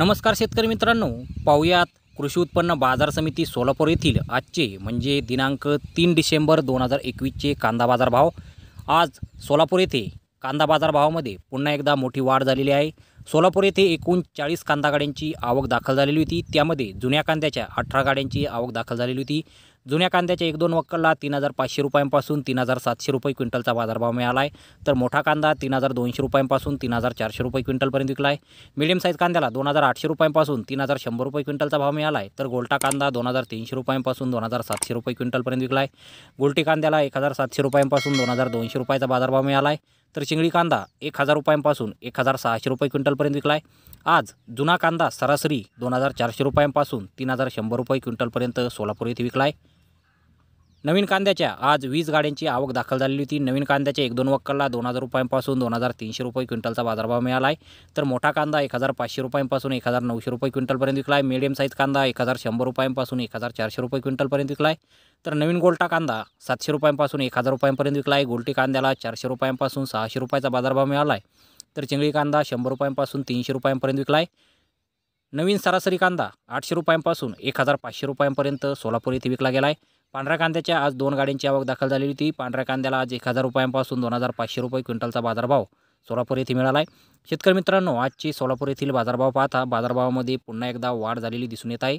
नमस्कार शेतकरी मित्रांनो पाहुयात कृषी उत्पन्न बाजार समिती सोलापूर येथील आजचे म्हणजे दिनांक तीन डिसेंबर दोन हजार एकवीसचे कांदा बाजार भाव आज सोलापूर येथे कांदा बाजार भावामध्ये पुन्हा एकदा मोठी वाढ झालेली आहे सोलापूर येथे एकूण चाळीस कांदा गाड्यांची आवक दाखल झालेली होती त्यामध्ये जुन्या कांद्याच्या अठरा गाड्यांची आवक दाखल झालेली होती जुन्या कांद्याच्या एक दोन वक्कलला तीन हजार पाचशे रुपयांपासून तीन हजार सातशे रुपये क्विंटलचा बाजारभाव मिळाला आहे तर मोठा कांदा तीन हजार दोनशे रुपयांपासून तीन हजार चारशे रुपये क्विंटलपर्यंत विकला आहे मीडियम साईज कांद्याला दोन हजार आठशे रुपयांपासून तीन हजार शंभर रुपये क्विंटलचा भाव मिळाला आहे तर गोल्टा कांदा दोन हजार तीनशे रुपयांपासून दोन हजार सातशे रुपये क्विंटलपर्यंत विकला आहे गोल्टी कांद्याला एक हजार सातशे रुपयांपासून दोन हजार दोनशे रुपयाचा बाजारभाव मिळाला आहे तर चिंगळी कांदा एक हजार रुपयांपासून एक हजार सहाशे रुपये क्विंटलपर्यंत विकला आहे आज जुना कांदा सरासरी दोन हजार चारशे रुपयांपासून तीन हजार शंभर रुपये क्विंटलपर्यंत सोलापूर येथे विकला आहे नवीन कांद्याच्या आज वीज गाड्यांची आवक दाखल झालेली होती नवीन कांद्याच्या एक दोन वक्कलला दोन हजार रुपयांपासून दोन हजार तीनशे रुपये क्विंटलचा बाजारभाव मिळाला आहे तर मोठा कांदा एक हजार पाचशे रुपयांपासून एक हजार नऊशे रुपये क्विंटलपर्यंत विकला आहे मिडियम साईज कांदा एक हजार शंभर रुपयांपासून एक हजार चारशे रुपये क्विंटलपर्यंत विकला आहे तर नवीन गोल्टा कांदा सातशे रुपयांपासून एक हजार रुपयांपर्यंत विकला आहे गोलटी कांद्याला चारशे रुपयांपासून सहाशे रुपयाचा बाजारभाव मिळाला आहे तर चिंगळी कांदा शंभर रुपयांपासून तीनशे रुपयांपर्यंत विकला आहे नवीन सरासरी कांदा आठशे रुपयांपासून एक हजार पाचशे रुपयांपर्यंत सोलापूर येथे विकला गेला आहे पांढऱ्या कांद्याच्या आज दोन गाड्यांची आवक दाखल झालेली होती पांढऱ्या कांद्याला आज एक हजार रुपयांपासून दोन हजार पाचशे रुपये क्विंटलचा बाजारभाव सोलापूर येथे मिळाला आहे शेतकरी मित्रांनो आजची सोलापूर येथील बाजारभाव पाहता बाजारभावामध्ये पुन्हा एकदा वाढ झालेली दिसून येत आहे